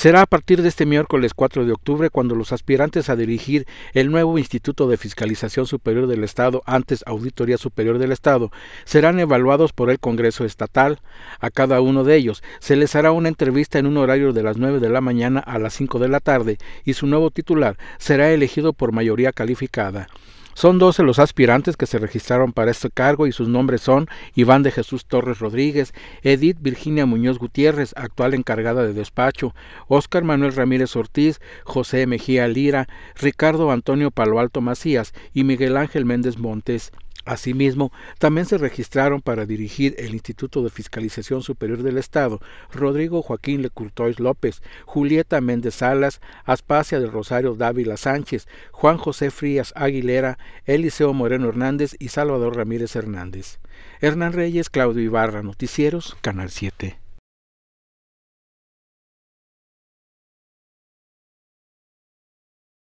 Será a partir de este miércoles 4 de octubre cuando los aspirantes a dirigir el nuevo Instituto de Fiscalización Superior del Estado, antes Auditoría Superior del Estado, serán evaluados por el Congreso Estatal. A cada uno de ellos se les hará una entrevista en un horario de las 9 de la mañana a las 5 de la tarde y su nuevo titular será elegido por mayoría calificada. Son 12 los aspirantes que se registraron para este cargo y sus nombres son Iván de Jesús Torres Rodríguez, Edith Virginia Muñoz Gutiérrez, actual encargada de despacho, Óscar Manuel Ramírez Ortiz, José Mejía Lira, Ricardo Antonio Palo Alto Macías y Miguel Ángel Méndez Montes. Asimismo, también se registraron para dirigir el Instituto de Fiscalización Superior del Estado Rodrigo Joaquín Lecultois López, Julieta Méndez Salas, Aspasia del Rosario Dávila Sánchez, Juan José Frías Aguilera, Eliseo Moreno Hernández y Salvador Ramírez Hernández. Hernán Reyes, Claudio Ibarra, Noticieros, Canal 7.